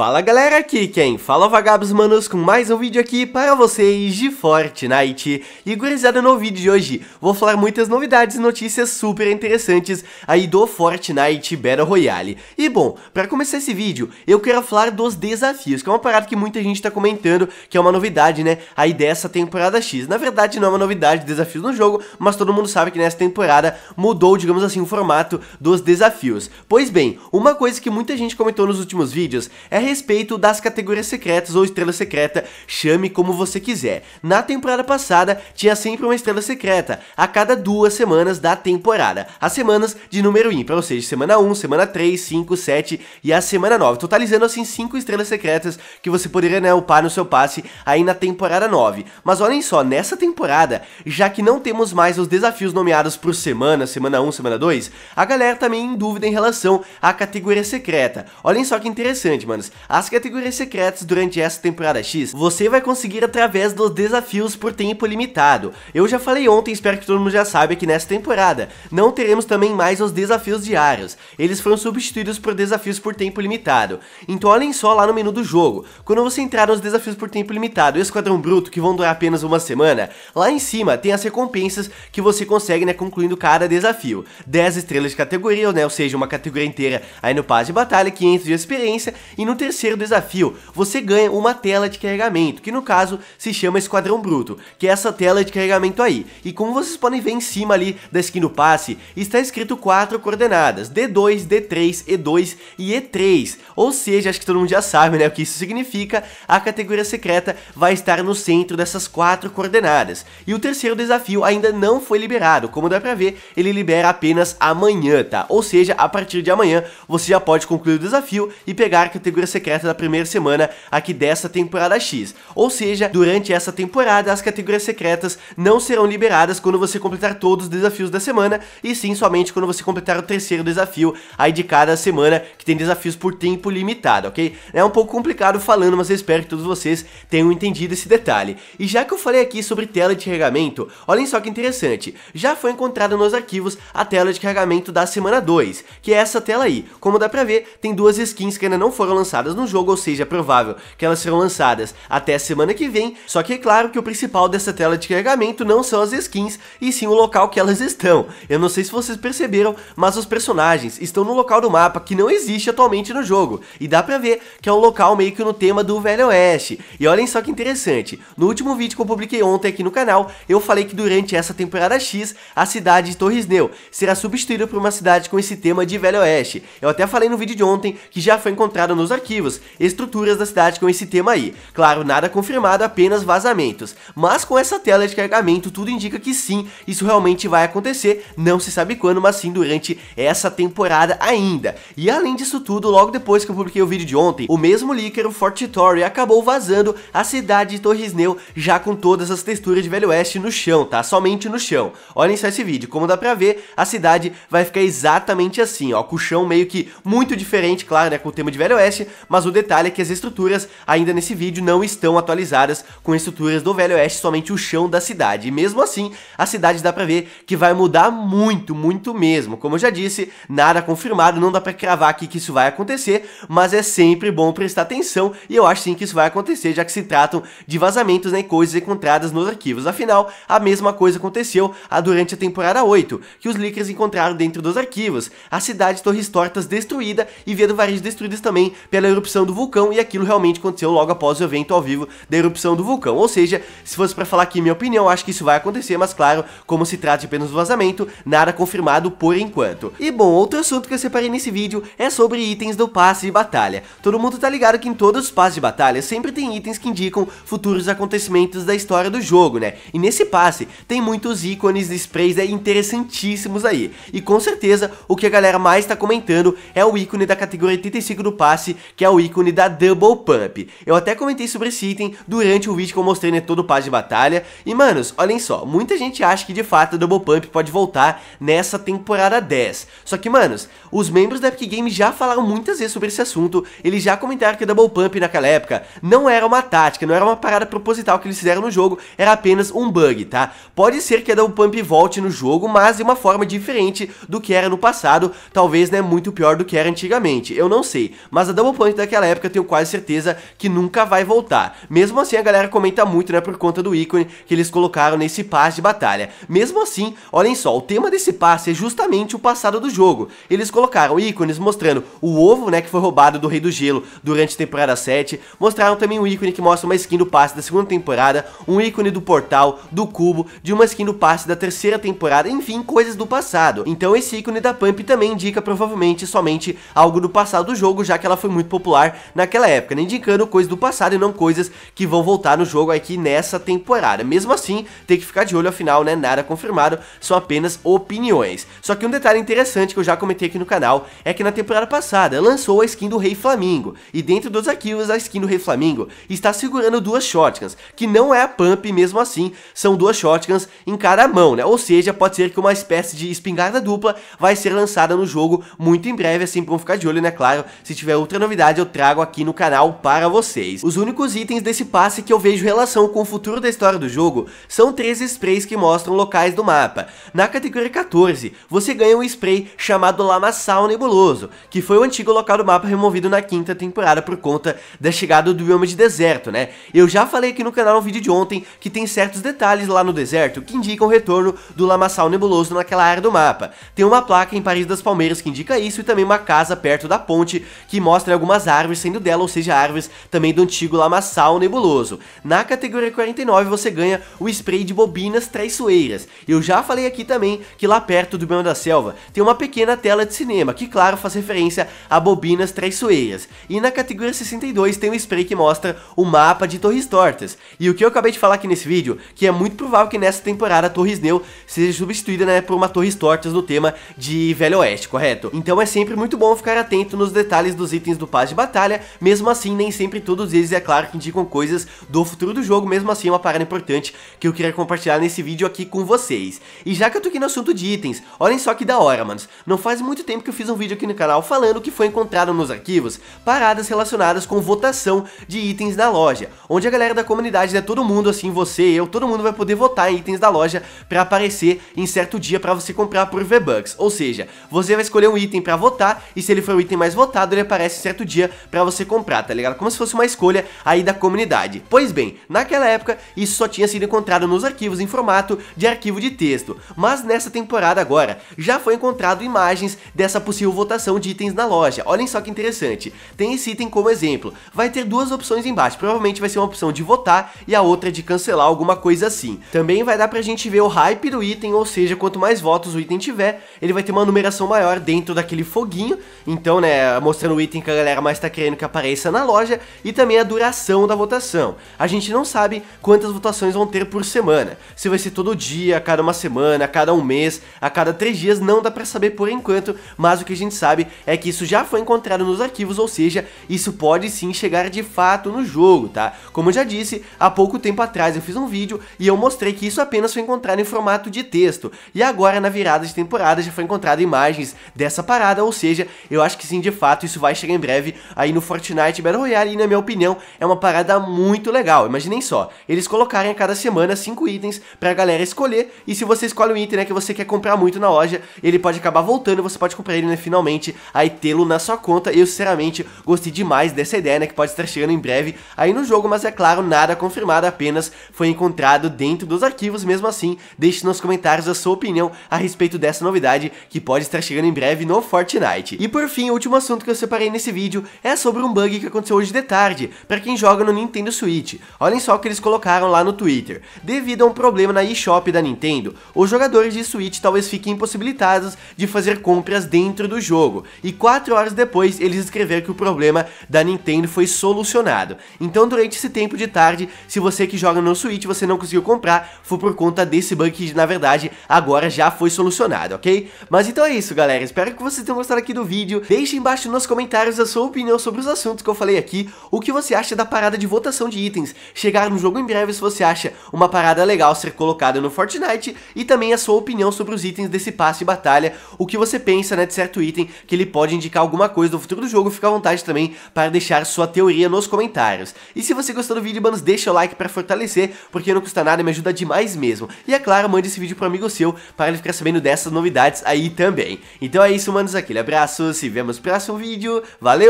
Fala galera, aqui quem fala é Vagabos Manos com mais um vídeo aqui para vocês de Fortnite. E gurizada, no vídeo de hoje vou falar muitas novidades e notícias super interessantes aí do Fortnite Battle Royale. E bom, para começar esse vídeo eu quero falar dos desafios, que é uma parada que muita gente tá comentando, que é uma novidade né, aí dessa temporada X. Na verdade não é uma novidade desafios no jogo, mas todo mundo sabe que nessa temporada mudou, digamos assim, o formato dos desafios. Pois bem, uma coisa que muita gente comentou nos últimos vídeos é respeito das categorias secretas ou estrela secreta, chame como você quiser. Na temporada passada, tinha sempre uma estrela secreta, a cada duas semanas da temporada. As semanas de número ímpar, ou seja, semana 1, semana 3, 5, 7 e a semana 9, totalizando assim 5 estrelas secretas que você poderia né, upar no seu passe aí na temporada 9. Mas olhem só, nessa temporada, já que não temos mais os desafios nomeados por semana, semana 1, semana 2, a galera também tá em dúvida em relação à categoria secreta. Olhem só que interessante, manos. As categorias secretas durante essa temporada X, você vai conseguir através dos desafios por tempo limitado. Eu já falei ontem, espero que todo mundo já saiba que nessa temporada não teremos também mais os desafios diários. Eles foram substituídos por desafios por tempo limitado. Então olhem só lá no menu do jogo. Quando você entrar nos desafios por tempo limitado e Esquadrão Bruto, que vão durar apenas uma semana, lá em cima tem as recompensas que você consegue, né, concluindo cada desafio. 10 estrelas de categoria, né, ou seja, uma categoria inteira aí no Paz de Batalha, 500 de experiência e no terceiro desafio, você ganha uma tela de carregamento, que no caso se chama Esquadrão Bruto, que é essa tela de carregamento aí. E como vocês podem ver em cima ali da skin do passe, está escrito quatro coordenadas, D2, D3, E2 e E3. Ou seja, acho que todo mundo já sabe né, o que isso significa, a categoria secreta vai estar no centro dessas quatro coordenadas. E o terceiro desafio ainda não foi liberado, como dá pra ver, ele libera apenas amanhã, tá? Ou seja, a partir de amanhã você já pode concluir o desafio e pegar a categoria secreta da primeira semana aqui dessa temporada X. Ou seja, durante essa temporada as categorias secretas não serão liberadas quando você completar todos os desafios da semana, e sim somente quando você completar o terceiro desafio aí de cada semana, que tem desafios por tempo limitado, ok? É um pouco complicado falando, mas eu espero que todos vocês tenham entendido esse detalhe. E já que eu falei aqui sobre tela de carregamento, olhem só que interessante, já foi encontrada nos arquivos a tela de carregamento da semana 2, que é essa tela aí. Como dá pra ver, tem duas skins que ainda não foram lançadas lançadas no jogo, ou seja, é provável que elas serão lançadas até a semana que vem, só que é claro que o principal dessa tela de carregamento não são as skins, e sim o local que elas estão. Eu não sei se vocês perceberam, mas os personagens estão no local do mapa que não existe atualmente no jogo, e dá pra ver que é um local meio que no tema do Velho Oeste. E olhem só que interessante, no último vídeo que eu publiquei ontem aqui no canal, eu falei que durante essa temporada X, a cidade de Neu será substituída por uma cidade com esse tema de Velho Oeste. Eu até falei no vídeo de ontem que já foi encontrado nos arquivos, arquivos, estruturas da cidade com esse tema aí. Claro, nada confirmado, apenas vazamentos. Mas com essa tela de carregamento, tudo indica que sim, isso realmente vai acontecer, não se sabe quando, mas sim durante essa temporada ainda. E além disso tudo, logo depois que eu publiquei o vídeo de ontem, o mesmo leaker, o Fortitory, acabou vazando a cidade de Torresneu já com todas as texturas de Velho Oeste no chão, tá? Somente no chão. Olhem só esse vídeo, como dá pra ver, a cidade vai ficar exatamente assim, ó, com o chão meio que muito diferente, claro, né, com o tema de Velho Oeste, mas o detalhe é que as estruturas ainda nesse vídeo não estão atualizadas com estruturas do Velho Oeste, somente o chão da cidade. E mesmo assim, a cidade dá pra ver que vai mudar muito, muito mesmo. Como eu já disse, nada confirmado, não dá pra cravar aqui que isso vai acontecer, mas é sempre bom prestar atenção e eu acho sim que isso vai acontecer, já que se tratam de vazamentos né, e coisas encontradas nos arquivos. Afinal, a mesma coisa aconteceu ah, durante a temporada 8, que os leakers encontraram dentro dos arquivos, a cidade Torres Tortas destruída e vendo do Varejo destruídas também pela erupção do vulcão, e aquilo realmente aconteceu logo após o evento ao vivo da erupção do vulcão. Ou seja, se fosse para falar aqui minha opinião, acho que isso vai acontecer, mas claro, como se trata de apenas um vazamento, nada confirmado por enquanto. E bom, outro assunto que eu separei nesse vídeo é sobre itens do passe de batalha. Todo mundo tá ligado que em todos os passes de batalha sempre tem itens que indicam futuros acontecimentos da história do jogo, né? E nesse passe tem muitos ícones de sprays né, interessantíssimos aí. E com certeza o que a galera mais tá comentando é o ícone da categoria 85 do passe, que é o ícone da Double Pump. Eu até comentei sobre esse item durante o vídeo que eu mostrei né, todo o passe de batalha. E manos, olhem só, muita gente acha que de fato a Double Pump pode voltar nessa temporada 10. Só que manos, os membros da Epic Games já falaram muitas vezes sobre esse assunto, eles já comentaram que a Double Pump naquela época não era uma tática, não era uma parada proposital que eles fizeram no jogo, era apenas um bug, tá? Pode ser que a Double Pump volte no jogo, mas de uma forma diferente do que era no passado, talvez né, muito pior do que era antigamente, eu não sei, mas a Double Pump daquela época, eu tenho quase certeza que nunca vai voltar. Mesmo assim, a galera comenta muito, né, por conta do ícone que eles colocaram nesse passe de batalha. Mesmo assim, olhem só, o tema desse passe é justamente o passado do jogo. Eles colocaram ícones mostrando o ovo, né, que foi roubado do Rei do Gelo durante a temporada 7, mostraram também um ícone que mostra uma skin do passe da segunda temporada, um ícone do portal, do cubo, de uma skin do passe da terceira temporada, enfim, coisas do passado. Então esse ícone da Pump também indica provavelmente somente algo do passado do jogo, já que ela foi muito popular naquela época, né? indicando coisas do passado e não coisas que vão voltar no jogo aqui nessa temporada. Mesmo assim, tem que ficar de olho, afinal, né? Nada confirmado, são apenas opiniões. Só que um detalhe interessante que eu já comentei aqui no canal é que na temporada passada lançou a skin do Rei Flamingo, e dentro dos arquivos a skin do Rei Flamingo está segurando duas shotguns, que não é a pump mesmo assim, são duas shotguns em cada mão, né? Ou seja, pode ser que uma espécie de espingarda dupla vai ser lançada no jogo muito em breve, assim vão ficar de olho, né? Claro, se tiver outra novidade novidade eu trago aqui no canal para vocês. Os únicos itens desse passe que eu vejo relação com o futuro da história do jogo são três sprays que mostram locais do mapa. Na categoria 14, você ganha um spray chamado Lamaçal Nebuloso, que foi o antigo local do mapa removido na quinta temporada por conta da chegada do bioma de deserto, né? Eu já falei aqui no canal no vídeo de ontem que tem certos detalhes lá no deserto que indicam o retorno do Lamaçal Nebuloso naquela área do mapa. Tem uma placa em Paris das Palmeiras que indica isso e também uma casa perto da ponte que mostra alguma algumas árvores, sendo dela, ou seja, árvores também do antigo lamaçal nebuloso. Na categoria 49 você ganha o spray de bobinas traiçoeiras. Eu já falei aqui também que lá perto do Bema da Selva tem uma pequena tela de cinema, que claro faz referência a bobinas traiçoeiras. E na categoria 62 tem um spray que mostra o mapa de Torres Tortas. E o que eu acabei de falar aqui nesse vídeo, que é muito provável que nessa temporada a Torres Neu seja substituída né, por uma Torres Tortas no tema de Velho Oeste, correto? Então é sempre muito bom ficar atento nos detalhes dos itens do parque fase de batalha, mesmo assim nem sempre todos eles é claro que indicam coisas do futuro do jogo, mesmo assim é uma parada importante que eu queria compartilhar nesse vídeo aqui com vocês. E já que eu tô aqui no assunto de itens, olhem só que da hora, manos, não faz muito tempo que eu fiz um vídeo aqui no canal falando que foi encontrado nos arquivos paradas relacionadas com votação de itens da loja, onde a galera da comunidade, né, todo mundo assim, você, eu, todo mundo vai poder votar em itens da loja para aparecer em certo dia para você comprar por V-Bucks, ou seja, você vai escolher um item para votar e se ele for o item mais votado, ele aparece em certo dia dia para você comprar, tá ligado? Como se fosse uma escolha aí da comunidade. Pois bem, naquela época isso só tinha sido encontrado nos arquivos em formato de arquivo de texto, mas nessa temporada agora já foi encontrado imagens dessa possível votação de itens na loja. Olhem só que interessante, tem esse item como exemplo, vai ter duas opções embaixo, provavelmente vai ser uma opção de votar e a outra de cancelar alguma coisa assim. Também vai dar pra gente ver o hype do item, ou seja, quanto mais votos o item tiver, ele vai ter uma numeração maior dentro daquele foguinho, então né, mostrando o item que a galera mas mais está querendo que apareça na loja e também a duração da votação. A gente não sabe quantas votações vão ter por semana, se vai ser todo dia, a cada uma semana, a cada um mês, a cada três dias, não dá para saber por enquanto, mas o que a gente sabe é que isso já foi encontrado nos arquivos, ou seja, isso pode sim chegar de fato no jogo, tá? Como eu já disse, há pouco tempo atrás eu fiz um vídeo e eu mostrei que isso apenas foi encontrado em formato de texto, e agora na virada de temporada já foi encontrado imagens dessa parada, ou seja, eu acho que sim, de fato, isso vai chegar em breve breve aí no Fortnite Battle Royale e, na minha opinião, é uma parada muito legal. Imaginem só, eles colocarem a cada semana 5 itens pra galera escolher e se você escolhe um item né, que você quer comprar muito na loja, ele pode acabar voltando, você pode comprar ele né, finalmente aí tê-lo na sua conta. Eu, sinceramente, gostei demais dessa ideia, né, que pode estar chegando em breve aí no jogo, mas é claro, nada confirmado, apenas foi encontrado dentro dos arquivos. Mesmo assim, deixe nos comentários a sua opinião a respeito dessa novidade que pode estar chegando em breve no Fortnite. E por fim, o último assunto que eu separei nesse vídeo vídeo é sobre um bug que aconteceu hoje de tarde para quem joga no Nintendo Switch. Olhem só o que eles colocaram lá no Twitter. Devido a um problema na eShop da Nintendo, os jogadores de Switch talvez fiquem impossibilitados de fazer compras dentro do jogo. E 4 horas depois eles escreveram que o problema da Nintendo foi solucionado. Então durante esse tempo de tarde, se você que joga no Switch você não conseguiu comprar, foi por conta desse bug que na verdade agora já foi solucionado, ok? Mas então é isso galera, espero que vocês tenham gostado aqui do vídeo. Deixe embaixo nos comentários a sua sua opinião sobre os assuntos que eu falei aqui, o que você acha da parada de votação de itens, chegar no jogo em breve se você acha uma parada legal ser colocada no Fortnite, e também a sua opinião sobre os itens desse passe de batalha, o que você pensa né, de certo item, que ele pode indicar alguma coisa do futuro do jogo, fica à vontade também para deixar sua teoria nos comentários. E se você gostou do vídeo, manos, deixa o like para fortalecer, porque não custa nada, e me ajuda demais mesmo. E é claro, mande esse vídeo para amigo seu, para ele ficar sabendo dessas novidades aí também. Então é isso, manos, aquele abraço, se vemos no próximo vídeo, valeu!